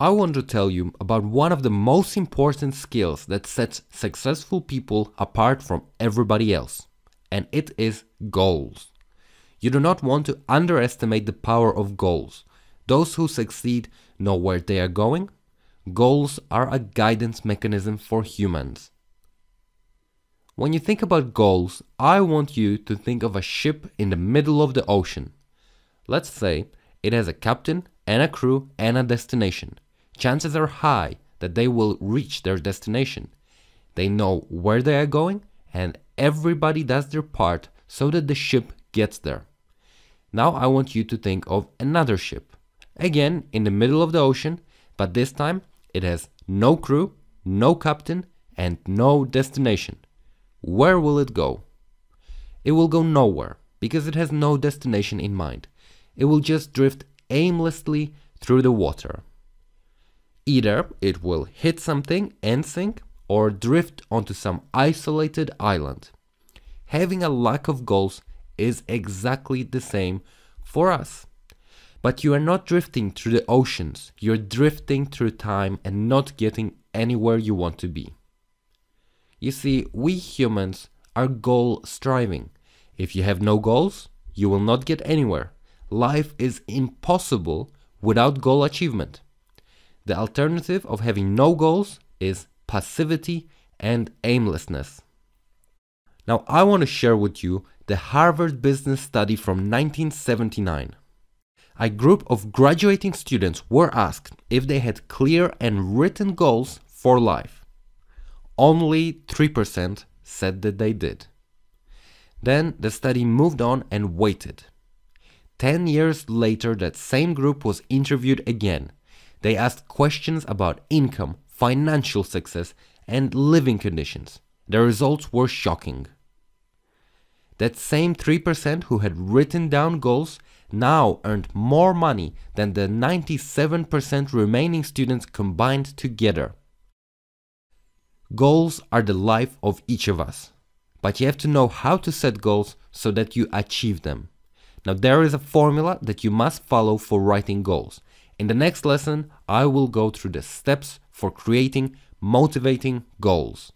I want to tell you about one of the most important skills that sets successful people apart from everybody else, and it is goals. You do not want to underestimate the power of goals. Those who succeed know where they are going. Goals are a guidance mechanism for humans. When you think about goals, I want you to think of a ship in the middle of the ocean. Let's say it has a captain and a crew and a destination chances are high that they will reach their destination. They know where they are going and everybody does their part so that the ship gets there. Now I want you to think of another ship. Again, in the middle of the ocean, but this time it has no crew, no captain, and no destination. Where will it go? It will go nowhere, because it has no destination in mind. It will just drift aimlessly through the water. Either it will hit something and sink or drift onto some isolated island. Having a lack of goals is exactly the same for us. But you are not drifting through the oceans, you're drifting through time and not getting anywhere you want to be. You see, we humans are goal striving. If you have no goals, you will not get anywhere. Life is impossible without goal achievement. The alternative of having no goals is passivity and aimlessness. Now, I want to share with you the Harvard Business Study from 1979. A group of graduating students were asked if they had clear and written goals for life. Only 3% said that they did. Then the study moved on and waited. 10 years later, that same group was interviewed again they asked questions about income, financial success, and living conditions. The results were shocking. That same 3% who had written down goals now earned more money than the 97% remaining students combined together. Goals are the life of each of us, but you have to know how to set goals so that you achieve them. Now there is a formula that you must follow for writing goals. In the next lesson, I will go through the steps for creating motivating goals.